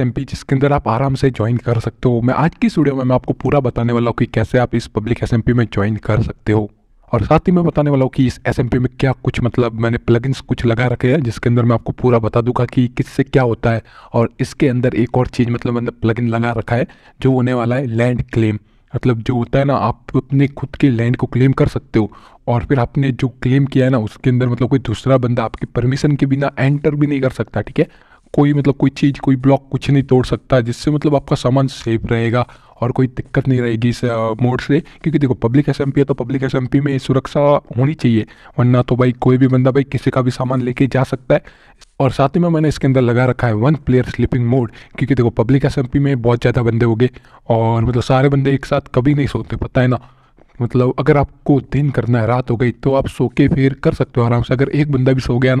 M P जिसके अंदर आप आराम से ज्वाइन कर सकते हो मैं आज की स्टूडियो में मैं आपको पूरा बताने वाला हूँ कि कैसे आप इस पब्लिक एस में ज्वाइन कर सकते हो और साथ ही मैं बताने वाला हूँ कि इस एस में क्या कुछ मतलब मैंने प्लगइन्स कुछ लगा रखे हैं जिसके अंदर मैं आपको पूरा बता दूंगा कि किससे क्या होता है और इसके अंदर एक और चीज़ मतलब मैंने प्लगइन लगा रखा है जो होने वाला है लैंड क्लेम मतलब जो होता है ना आप अपने खुद के लैंड को क्लेम कर सकते हो और फिर आपने जो क्लेम किया है ना उसके अंदर मतलब कोई दूसरा बंदा आपकी परमिशन के बिना एंटर भी नहीं कर सकता ठीक है कोई मतलब कोई चीज़ कोई ब्लॉक कुछ नहीं तोड़ सकता जिससे मतलब आपका सामान सेफ रहेगा और कोई दिक्कत नहीं रहेगी इस मोड से क्योंकि देखो पब्लिक एस है तो पब्लिक एस में सुरक्षा होनी चाहिए वरना तो भाई कोई भी बंदा भाई किसी का भी सामान लेके जा सकता है और साथ ही में मैंने इसके अंदर लगा रखा है वन प्लेयर स्लीपिंग मोड क्योंकि देखो पब्लिक एस में बहुत ज़्यादा बंदे हो गए और मतलब सारे बंदे एक साथ कभी नहीं सोते पता है ना मतलब अगर आपको दिन करना है रात हो गई तो आप सो के फिर कर सकते हो आराम से अगर एक बंदा भी सो गया ना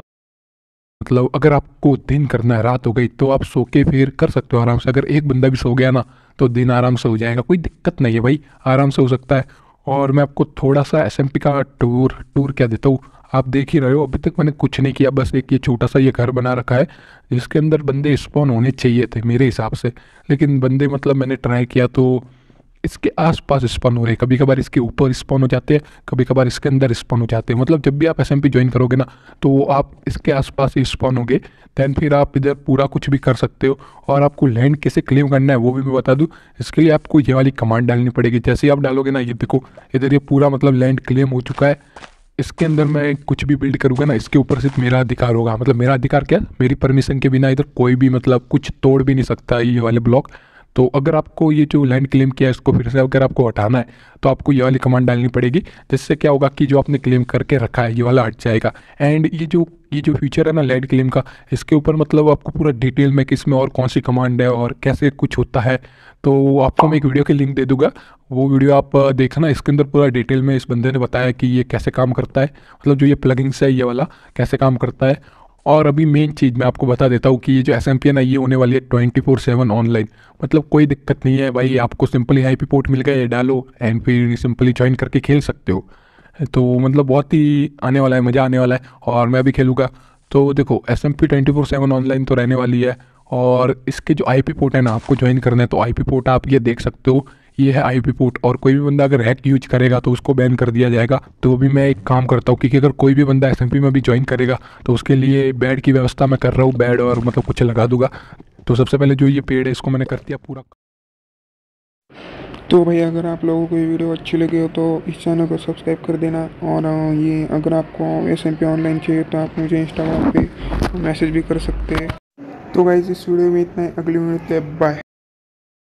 मतलब अगर आपको दिन करना है रात हो गई तो आप सो के फिर कर सकते हो आराम से अगर एक बंदा भी सो गया ना तो दिन आराम से हो जाएगा कोई दिक्कत नहीं है भाई आराम से हो सकता है और मैं आपको थोड़ा सा एस का टूर टूर क्या देता हूँ आप देख ही रहे हो अभी तक मैंने कुछ नहीं किया बस एक ये छोटा सा ये घर बना रखा है जिसके अंदर बंदे स्पॉन होने चाहिए थे मेरे हिसाब से लेकिन बंदे मतलब मैंने ट्राई किया तो इसके आसपास स्पॉन हो रहे हैं कभी कभार इसके ऊपर स्पॉन हो जाते हैं कभी कभार इसके अंदर स्पॉन हो जाते हैं मतलब जब भी आप एस एम पी ज्वाइन करोगे ना तो आप इसके आसपास ही स्पॉन होगे दैन फिर आप इधर पूरा कुछ भी कर सकते हो और आपको लैंड कैसे क्लेम करना है वो भी मैं बता दूँ इसके लिए आपको ये वाली कमांड डालनी पड़ेगी जैसे ही आप डालोगे ना ये देखो इधर ये पूरा मतलब लैंड क्लेम हो चुका है इसके अंदर मैं कुछ भी बिल्ड करूँगा ना इसके ऊपर सिर्फ मेरा अधिकार होगा मतलब मेरा अधिकार क्या मेरी परमिशन के बिना इधर कोई भी मतलब कुछ तोड़ भी नहीं सकता ये वाले ब्लॉक तो अगर आपको ये जो लैंड क्लेम किया है इसको फिर से अगर आपको हटाना है तो आपको ये वाली कमांड डालनी पड़ेगी जिससे क्या होगा कि जो आपने क्लेम करके रखा है ये वाला हट जाएगा एंड ये जो ये जो फीचर है ना लैंड क्लेम का इसके ऊपर मतलब आपको पूरा डिटेल में किस में और कौन सी कमांड है और कैसे कुछ होता है तो आपको मैं एक वीडियो की लिंक दे दूंगा वो वीडियो आप देखना इसके अंदर पूरा डिटेल में इस बंदे ने बताया कि ये कैसे काम करता है मतलब जो ये प्लगिंग्स है ये वाला कैसे काम करता है और अभी मेन चीज़ मैं आपको बता देता हूँ कि ये जो एस एम पी एन है ये होने वाली है ट्वेंटी फोर सेवन ऑनलाइन मतलब कोई दिक्कत नहीं है भाई आपको सिंपली आई पी पोर्ट मिल गया डालो एंड फिर सिंपली ज्वाइन करके खेल सकते हो तो मतलब बहुत ही आने वाला है मज़ा आने वाला है और मैं भी खेलूँगा तो देखो S M P twenty four seven online तो रहने वाली है और इसके जो आई पी पोर्ट है ना आपको ज्वाइन करना है तो आई पी पोर्ट आप ये देख सकते हो ये है आई पी पोर्ट और कोई भी बंदा अगर हैक यूज करेगा तो उसको बैन कर दिया जाएगा तो भी मैं एक काम करता हूँ क्योंकि अगर कोई भी बंदा एस में भी ज्वाइन करेगा तो उसके लिए बेड की व्यवस्था मैं कर रहा हूँ बेड और मतलब कुछ लगा दूंगा तो सबसे पहले जो ये पेड़ है इसको मैंने कर दिया पूरा तो भाई अगर आप लोगों को ये वीडियो अच्छी लगी हो तो इस चैनल को सब्सक्राइब कर देना और ये अगर आपको एस एम पी ऑनलाइन चाहिए तो आप मुझे इंस्टाग्राम पे मैसेज भी कर सकते हैं तो भाई इस वीडियो में इतना है अगली वीडियो बाय